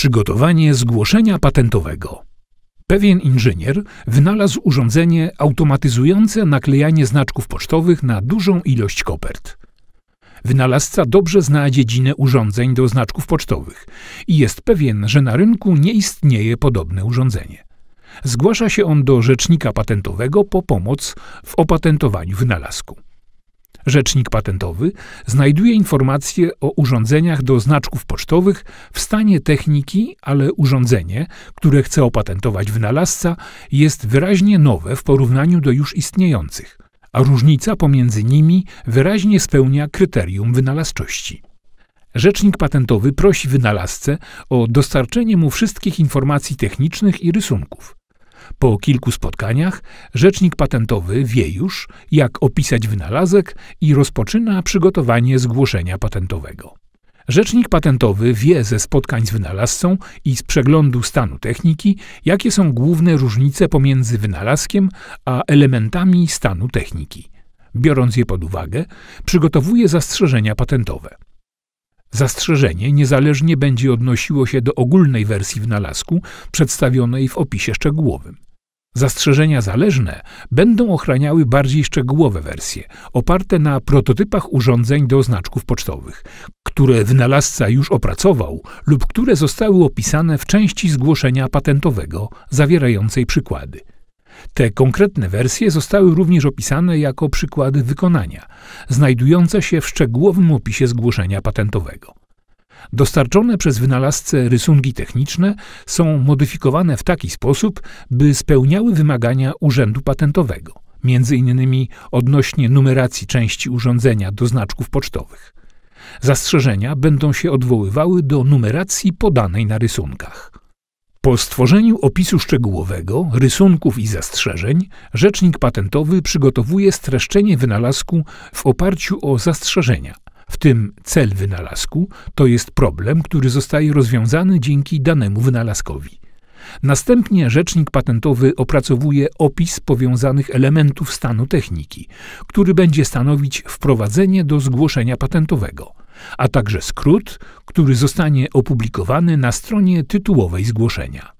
Przygotowanie zgłoszenia patentowego. Pewien inżynier wynalazł urządzenie automatyzujące naklejanie znaczków pocztowych na dużą ilość kopert. Wynalazca dobrze zna dziedzinę urządzeń do znaczków pocztowych i jest pewien, że na rynku nie istnieje podobne urządzenie. Zgłasza się on do rzecznika patentowego po pomoc w opatentowaniu wynalazku. Rzecznik patentowy znajduje informacje o urządzeniach do znaczków pocztowych w stanie techniki, ale urządzenie, które chce opatentować wynalazca, jest wyraźnie nowe w porównaniu do już istniejących, a różnica pomiędzy nimi wyraźnie spełnia kryterium wynalazczości. Rzecznik patentowy prosi wynalazcę o dostarczenie mu wszystkich informacji technicznych i rysunków. Po kilku spotkaniach rzecznik patentowy wie już, jak opisać wynalazek i rozpoczyna przygotowanie zgłoszenia patentowego. Rzecznik patentowy wie ze spotkań z wynalazcą i z przeglądu stanu techniki, jakie są główne różnice pomiędzy wynalazkiem a elementami stanu techniki. Biorąc je pod uwagę, przygotowuje zastrzeżenia patentowe. Zastrzeżenie niezależnie będzie odnosiło się do ogólnej wersji wynalazku przedstawionej w opisie szczegółowym. Zastrzeżenia zależne będą ochraniały bardziej szczegółowe wersje, oparte na prototypach urządzeń do znaczków pocztowych, które wynalazca już opracował lub które zostały opisane w części zgłoszenia patentowego zawierającej przykłady. Te konkretne wersje zostały również opisane jako przykłady wykonania, znajdujące się w szczegółowym opisie zgłoszenia patentowego. Dostarczone przez wynalazcę rysunki techniczne są modyfikowane w taki sposób, by spełniały wymagania Urzędu Patentowego, między innymi odnośnie numeracji części urządzenia do znaczków pocztowych. Zastrzeżenia będą się odwoływały do numeracji podanej na rysunkach. Po stworzeniu opisu szczegółowego, rysunków i zastrzeżeń, rzecznik patentowy przygotowuje streszczenie wynalazku w oparciu o zastrzeżenia, w tym cel wynalazku, to jest problem, który zostaje rozwiązany dzięki danemu wynalazkowi. Następnie rzecznik patentowy opracowuje opis powiązanych elementów stanu techniki, który będzie stanowić wprowadzenie do zgłoszenia patentowego, a także skrót, który zostanie opublikowany na stronie tytułowej zgłoszenia.